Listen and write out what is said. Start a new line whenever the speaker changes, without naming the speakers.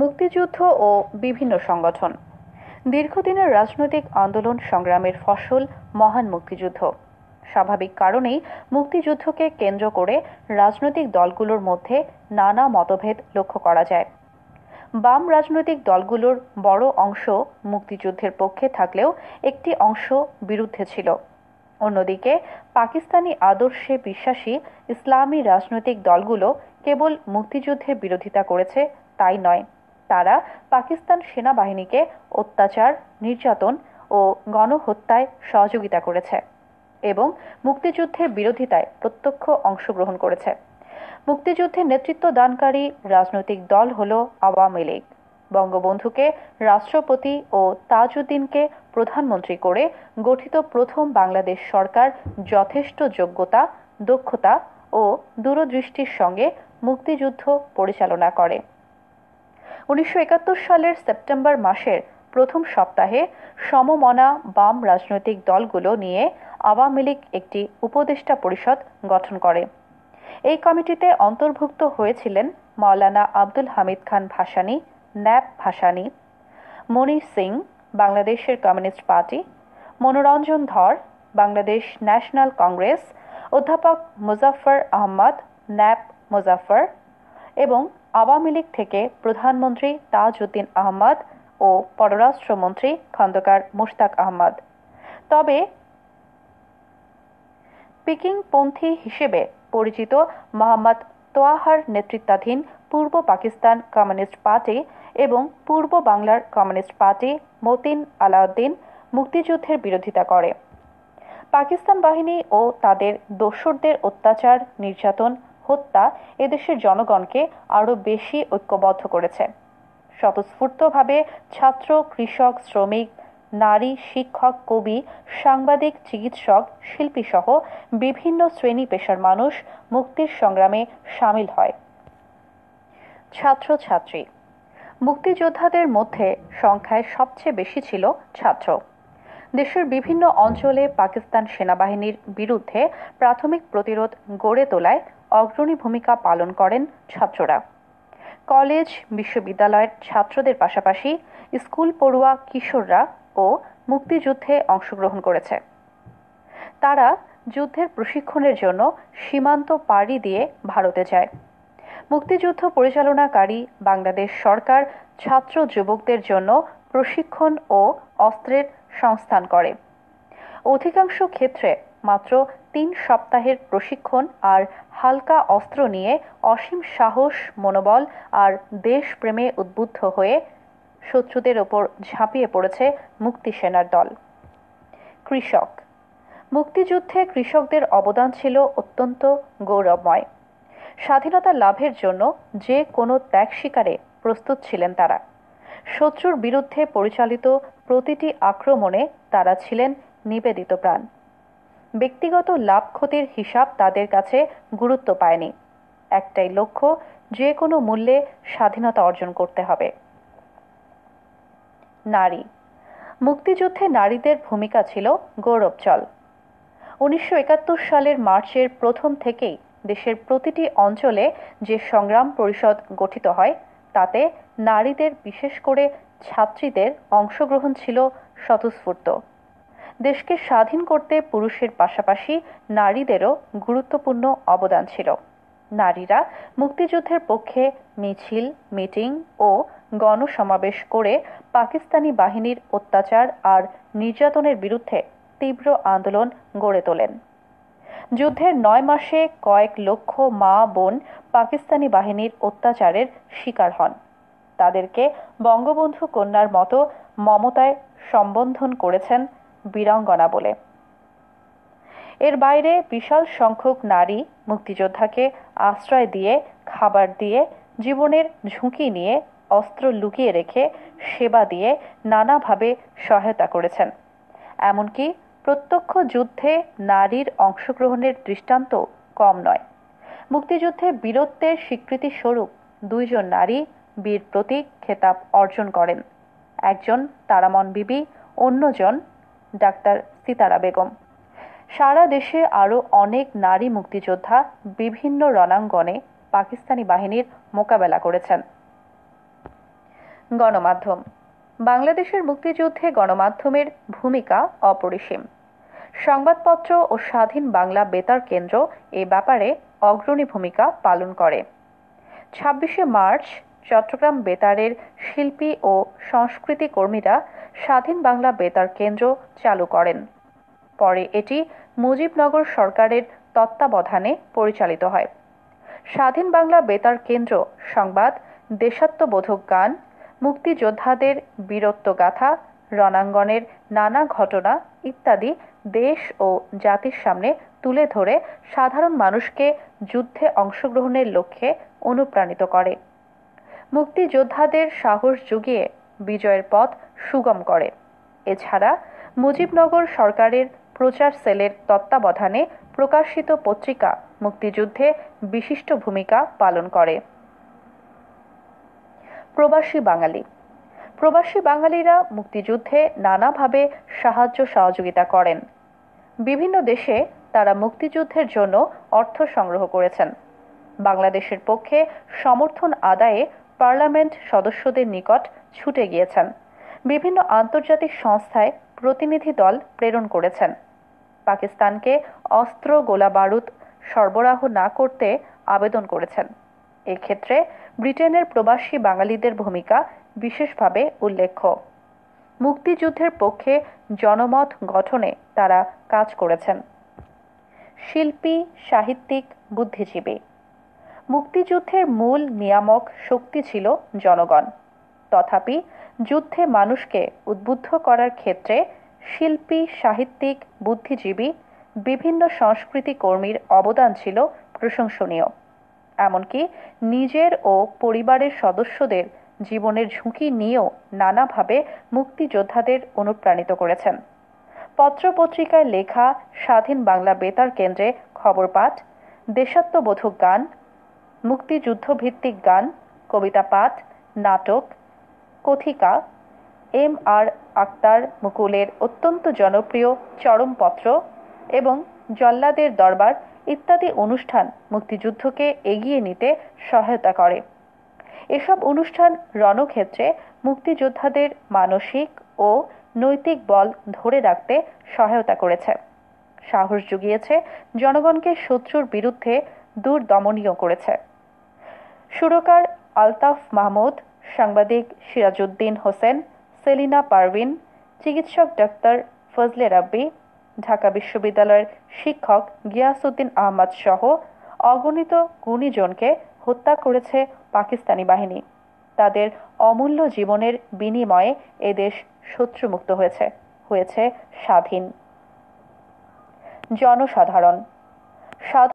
মুক্তিযুদ্ধ ও বিভিন্ন সংগঠন দীর্ঘদিনের রাজনৈতিক আন্দোলন সংগ্রামের ফসল মহান মুক্তিযুদ্ধ স্বাভাবিক কারণেই মুক্তিযুদ্ধকে কেন্দ্র করে রাজনৈতিক দলগুলোর মধ্যে নানা মতভেদ লক্ষ্য করা যায় বাম রাজনৈতিক দলগুলোর বড় অংশ মুক্তিযুদ্ধের পক্ষে থাকলেও একটি অংশ বিরুদ্ধে ছিল অন্যদিকে পাকিস্তানি আদর্শে বিশ্বাসী ইসলামী রাজনৈতিক দলগুলো কেবল মুক্তিযুদ্ধের বিরোধিতা করেছে তাই নয় তারা পাকিস্তান সেনাবাহিনীকে অত্যাচার নির্যাতন ও গণহত্যায় সহযোগিতা করেছে এবং মুক্তিযুদ্ধের বিরোধিতায় প্রত্যক্ষ অংশগ্রহণ করেছে মুক্তিযুদ্ধে নেতৃত্ব দানকারী রাজনৈতিক দল হল আওয়ামী লীগ বঙ্গবন্ধুকে রাষ্ট্রপতি ও তাজউদ্দিনকে প্রধানমন্ত্রী করে গঠিত প্রথম বাংলাদেশ সরকার যথেষ্ট যোগ্যতা দক্ষতা ও দূরদৃষ্টির সঙ্গে মুক্তিযুদ্ধ পরিচালনা করে উনিশশো সালের সেপ্টেম্বর মাসের প্রথম সপ্তাহে সমমনা বাম রাজনৈতিক দলগুলো নিয়ে আওয়ামী লীগ একটি উপদেষ্টা পরিষদ গঠন করে এই কমিটিতে অন্তর্ভুক্ত হয়েছিলেন মাওলানা আব্দুল হামিদ খান ভাসানী ন্যাপ ভাসানী মনি সিং বাংলাদেশের কমিউনিস্ট পার্টি মনোরঞ্জন ধর বাংলাদেশ ন্যাশনাল কংগ্রেস অধ্যাপক মুজাফর আহমদ ন্যাপ মুজাফর এবং আওয়ামী লীগ থেকে প্রধানমন্ত্রী তাজউদ্দিন আহমদ ও পররাষ্ট্রমন্ত্রী খন্দকার মুশতাক আহমদ তবে পিকিংপন্থী হিসেবে পরিচিত মোহাম্মদ তোয়াহার নেতৃত্বাধীন পূর্ব পাকিস্তান কমিউনিস্ট পার্টি এবং পূর্ব বাংলার কমিউনিস্ট পার্টি মতিন আলাউদ্দিন মুক্তিযুদ্ধের বিরোধিতা করে পাকিস্তান বাহিনী ও তাদের দস্যুদের অত্যাচার নির্যাতন হত্যা এদেশের জনগণকে আরও বেশি ঐক্যবদ্ধ করেছে স্বতঃস্ফূর্তভাবে ছাত্র কৃষক শ্রমিক নারী শিক্ষক কবি সাংবাদিক চিকিৎসক শিল্পীসহ বিভিন্ন শ্রেণী পেশার মানুষ মুক্তির সংগ্রামে সামিল হয় ছাত্রছাত্রী মুক্তিযোদ্ধাদের মধ্যে সংখ্যায় সবচেয়ে বেশি ছিল ছাত্র দেশের বিভিন্ন অঞ্চলে পাকিস্তান সেনাবাহিনীর বিরুদ্ধে প্রাথমিক প্রতিরোধ গড়ে তোলায় অগ্রণী ভূমিকা পালন করেন ছাত্ররা কলেজ বিশ্ববিদ্যালয়ের ছাত্রদের পাশাপাশি স্কুল পড়ুয়া কিশোররা ও মুক্তিযুদ্ধে অংশগ্রহণ করেছে তারা যুদ্ধের প্রশিক্ষণের জন্য সীমান্ত পাড়ি দিয়ে ভারতে যায় মুক্তিযুদ্ধ পরিচালনাকারী বাংলাদেশ সরকার ছাত্র যুবকদের জন্য প্রশিক্ষণ ও অস্ত্রের সংস্থান করে অধিকাংশ ক্ষেত্রে মাত্র তিন সপ্তাহের প্রশিক্ষণ আর হালকা অস্ত্র নিয়ে অসীম সাহস মনোবল আর দেশপ্রেমে উদ্বুদ্ধ হয়ে শত্রুদের ওপর ঝাঁপিয়ে পড়েছে মুক্তিসেনার দল কৃষক মুক্তিযুদ্ধে কৃষকদের অবদান ছিল অত্যন্ত গৌরবময় স্বাধীনতা লাভের জন্য যে কোনো ত্যাগ শিকারে প্রস্তুত ছিলেন তারা শত্রুর বিরুদ্ধে পরিচালিত প্রতিটি আক্রমণে তারা ছিলেন নিবেদিত প্রাণ ব্যক্তিগত লাভ ক্ষতির হিসাব তাদের কাছে গুরুত্ব পায়নি একটাই লক্ষ্য যে কোনো মূল্যে স্বাধীনতা অর্জন করতে হবে নারী মুক্তিযুদ্ধে নারীদের ভূমিকা ছিল গৌরবচল উনিশশো একাত্তর সালের মার্চের প্রথম থেকেই দেশের প্রতিটি অঞ্চলে যে সংগ্রাম পরিষদ গঠিত হয় তাতে নারীদের বিশেষ করে ছাত্রীদের অংশগ্রহণ ছিল স্বতঃস্ফূর্ত দেশকে স্বাধীন করতে পুরুষের পাশাপাশি নারীদেরও গুরুত্বপূর্ণ অবদান ছিল নারীরা মুক্তিযুদ্ধের পক্ষে মিছিল মিটিং ও গণসমাবেশ করে পাকিস্তানি বাহিনীর অত্যাচার আর নির্যাতনের বিরুদ্ধে তীব্র আন্দোলন গড়ে তোলেন যুদ্ধের নয় মাসে কয়েক লক্ষ মা বোন পাকিস্তানি বাহিনীর অত্যাচারের শিকার হন তাদেরকে বঙ্গবন্ধু কন্যার মতো মমতায় সম্বন্ধন করেছেন বীরাঙ্গনা বলে এর বাইরে বিশাল সংখ্যক নারী মুক্তিযোদ্ধাকে আশ্রয় দিয়ে খাবার দিয়ে জীবনের ঝুঁকি নিয়ে অস্ত্র লুকিয়ে রেখে সেবা দিয়ে নানাভাবে সহায়তা করেছেন এমনকি প্রত্যক্ষ যুদ্ধে নারীর অংশগ্রহণের দৃষ্টান্ত কম নয় মুক্তিযুদ্ধে বীরত্বের স্বীকৃতি স্বরূপ দুইজন নারী বীর প্রতীক খেতাব অর্জন করেন একজন তারামন বিবি অন্যজন ডাক্তার সিতারা বেগম সারা দেশে আরও অনেক নারী মুক্তিযোদ্ধা বিভিন্ন রণাঙ্গনে পাকিস্তানি বাহিনীর মোকাবেলা করেছেন গণমাধ্যম বাংলাদেশের মুক্তিযুদ্ধে গণমাধ্যমের ভূমিকা অপরিসীম সংবাদপত্র ও স্বাধীন বাংলা বেতার কেন্দ্র এ ব্যাপারে অগ্রণী ভূমিকা পালন করে ছাব্বিশে মার্চ চট্টগ্রাম বেতারের শিল্পী ও সংস্কৃতি কর্মীরা স্বাধীন বাংলা বেতার কেন্দ্র চালু করেন পরে এটি মুজিবনগর সরকারের তত্ত্বাবধানে পরিচালিত হয় স্বাধীন বাংলা বেতার কেন্দ্র সংবাদ দেশাত্মবোধক গান মুক্তিযোদ্ধাদের বীরত্বগাথা রণাঙ্গনের নানা ঘটনা ইত্যাদি দেশ ও জাতির সামনে তুলে ধরে সাধারণ মানুষকে যুদ্ধে অংশগ্রহণের লক্ষ্যে অনুপ্রাণিত করে মুক্তিযোদ্ধাদের সাহস যুগিয়ে বিজয়ের পথ সুগম করে এছাড়া মুজিবনগর সরকারের প্রচার সেলের তত্ত্বাবধানে প্রকাশিত পত্রিকা মুক্তিযুদ্ধে বিশিষ্ট ভূমিকা পালন করে প্রবাসী বাঙালি প্রবাসী বাঙালিরা মুক্তিযুদ্ধে নানাভাবে সাহায্য সহযোগিতা করেন বিভিন্ন দেশে তারা মুক্তিযুদ্ধের জন্য অর্থ সংগ্রহ করেছেন বাংলাদেশের পক্ষে সমর্থন আদায়ে পার্লামেন্ট সদস্যদের নিকট ছুটে গিয়েছেন বিভিন্ন আন্তর্জাতিক সংস্থায় প্রতিনিধি দল প্রেরণ করেছেন পাকিস্তানকে অস্ত্র গোলা বারুদ সরবরাহ না করতে আবেদন করেছেন এক্ষেত্রে ব্রিটেনের প্রবাসী বাঙালিদের ভূমিকা বিশেষভাবে উল্লেখ্য মুক্তিযুদ্ধের পক্ষে জনমত গঠনে তারা কাজ করেছেন শিল্পী সাহিত্যিক বুদ্ধিজীবী মুক্তিযুদ্ধের মূল নিয়ামক শক্তি ছিল জনগণ তথাপি যুদ্ধে মানুষকে উদ্বুদ্ধ করার ক্ষেত্রে শিল্পী সাহিত্যিক বুদ্ধিজীবী বিভিন্ন সংস্কৃতি কর্মীর অবদান ছিল প্রশংসনীয় এমনকি নিজের ও পরিবারের সদস্যদের জীবনের ঝুঁকি নিয়েও নানাভাবে মুক্তিযোদ্ধাদের অনুপ্রাণিত করেছেন পত্রপত্রিকায় লেখা স্বাধীন বাংলা বেতার কেন্দ্রে খবর পাঠ দেশাত্মবোধক গান মুক্তিযুদ্ধভিত্তিক গান কবিতা পাঠ নাটক কথিকা এম আর আক্তার মুকুলের অত্যন্ত জনপ্রিয় চরমপত্র এবং জল্লাদের দরবার ইত্যাদি অনুষ্ঠান মুক্তিযুদ্ধকে এগিয়ে নিতে সহায়তা করে এসব অনুষ্ঠান রণক্ষেত্রে মুক্তিযোদ্ধাদের মানসিক ও নৈতিক বল ধরে রাখতে সহায়তা করেছে সাহস জুগিয়েছে জনগণকে শত্রুর বিরুদ্ধে দূর দমনীয় করেছে সুরকার আলতাফ মাহমুদ সাংবাদিক সিরাজউদ্দিন হোসেন সেলিনা পারভিন চিকিৎসক ডাক্তার ফজলে রাব্বি ঢাকা বিশ্ববিদ্যালয়ের শিক্ষক গিয়াসউদ্দিন আহমদ সহ অগণিত গুণীজনকে হত্যা করেছে পাকিস্তানি বাহিনী তাদের অমূল্য জীবনের বিনিময়ে এদেশ শত্রুমুক্ত হয়েছে হয়েছে স্বাধীন জনসাধারণ